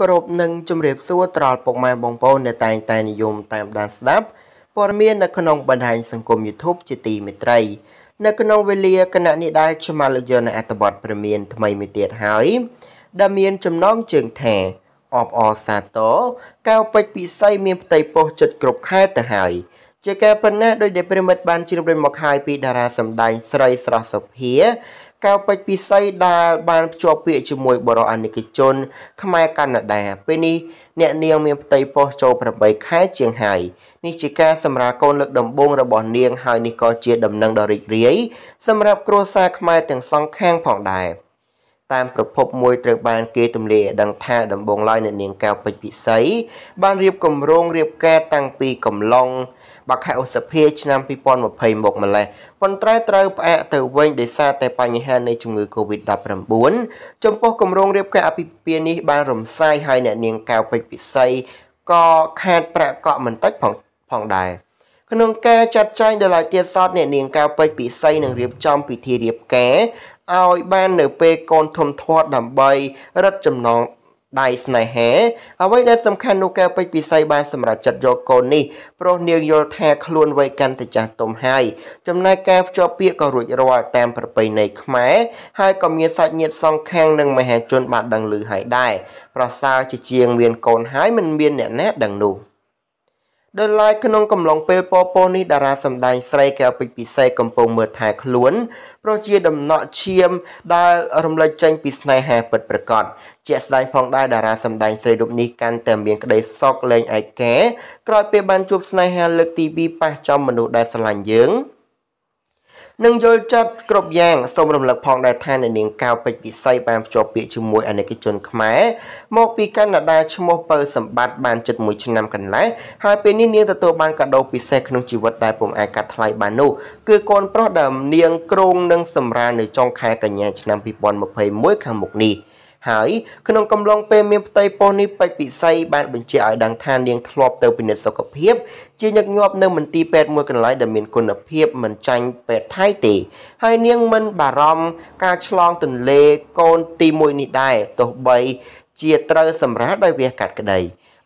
គោរពនិងជម្រាបសួរត្រល់ពុកម៉ែបងប្អូនដែលតែងតែនិយមតាមដានស្ដាប់ព័ត៌មាននៅក្នុងបណ្ដាញសង្គម YouTube ជាទីមេត្រី នៅក្នុងវេលាគណៈនេះដែរខ្ញុំមកលើកយកនៅអត្ថបទព្រមានថ្មីមួយទៀតហើយដែលមានចំណងជើងថាអបអសាតកៅពេជ្រពិសីមានផ្ទៃពោះចិត្តគ្រប់ខែទៅហើយជាការប៉ុណ្ណេះដោយដែលប្រិមិត្តបានជ្រាបរៀនមកហើយពីតារាសម្ដែងស្រីស្រស់សុភាកែវពេជ្រពិសីដែលបានភ្ជាប់ពាក្យជាមួយ បរិអានិកជនខ្មែរកាណាដាពេលនេះអ្នកនាងមានផ្ទៃពោះចូល8ខែ ជាងហើយ នេះជាការសម្រាលកូនលើកដំបូងរបស់នាងហើយនេះក៏ជា ដំណឹងដ៏រីករាយសម្រាប់គ្រួសារខ្មែរទាំងសងខាងផងដែរតាមប្រភពមួយត្រូវបានគេ ទម្លាយឲ្យដឹងថាដំបងឡើយអ្នកនាងកែវពេជ្រពិសី បានរៀបគម្រោងរៀបការតាំងពីកំឡុងបខែឧសភាឆ្នាំ2020មកម្លេះប៉ុន្តែត្រូវផ្អាកទៅវិញដោយសារតែបញ្ហានៃជំងឺ Covid-19 ចំពោះគម្រោងរៀបការអភិភិនេះបានរំសាយឲ្យអ្នកនាងកៅពេជ្រពិសីក៏ខាតប្រាក់កក់មិនតិចផងផងដែរក្នុងការចាត់ចែងដល់ឲ្យទៀតសតអ្នកនាងកៅពេជ្រពិសីនឹងរៀបចំ ពិធីរៀបការឲ្យបាននៅពេលកូនធំធាត់ដើម្បីរឹតចំណងដៃស្នេហាអ្វីដែលសំខាន់នោះកែវពេជ្រពិសីបានសម្រេចចិត្តយកកូននេះព្រោះនាងយល់ថា ខ្លួនវ័យកាន់តែចាស់ទុំហើយចំណែកការភ្ជាប់ពាក្យក៏រួចរាល់តាមប្រពៃណីខ្មែរហើយក៏មានសាច់ញាតិសងខាងនិងមហា ជនបានដឹងឮហើយដែរប្រសើរជាជាងមានកូនហើយមិនមានអ្នកណាដឹងនោះ។ដោយឡែកក្នុងកំឡុងពេលពពោនេះតារាសម្ដែងស្រីកែវពេជ្រពិសេសកំពុងមើលថែខ្លួនព្រោះជាដំណក់ឈាម ដែលរំលេចចេញពីស្នេហាពិតប្រាកដជាក់ស្ដែងផងដែរតារាសម្ដែងស្រីរូបនេះកាន់តែមានក្តីសោកលែងឯកែក្រោយពេលបានជួបស្នេហា លើកទី2ប៉ះចំមនុស្សដែលស្រឡាញ់យើងនិងយល់ចិត្តគ្រប់យ៉ាងសូមរំលឹកផងដែរថាអ្នកនាងកៅពេជ្រពិសីបានភ្ជាប់ពាក្យជាមួយអាណិកជនខ្មែរមកពីកាណាដាឈ្មោះពៅសម្បត្តិបានជិត1ឆ្នាំកន្លះហើយពេលនេះនាងទទួលបានកាដូពិសេសក្នុងជីវិតដែលពុំអាចកាត់ថ្លៃបាននោះគឺកូនប្រុសដើមនាងគ្រងនឹងសម្រាលនៅចុងខែកញ្ញាឆ្នាំ2021ខាងមុខនេះ។ហើយក្នុងកំឡុងពេលមានផ្ទៃពោះនេះពេជ្រពិសីបានបញ្ជាក់ឲ្យដឹងថានាង ធ្លាប់ទៅពិនិត្យសុខភាព ជាញឹកញាប់នៅមន្ទីរពេទ្យមួយកន្លែងដែលមានគុណភាពមិនចាញ់ពេទ្យថៃទេ ហើយនាងមិន បារម្ភការឆ្លងទន្លេកូនទី1នេះដែរទោះបីជាត្រូវសម្រាប់ដោយវាកាត់ក្តី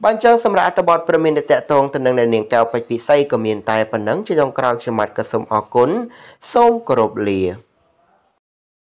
បានចើសម្រាប់អត្ថបទព្រមានតកតងទៅនឹងនាងកៅពេជ្រពិសីក៏មានតែប៉ុណ្ណឹងជាចុងក្រោយខ្ញុំបាទក៏សូមអរគុណសូមគោរពលា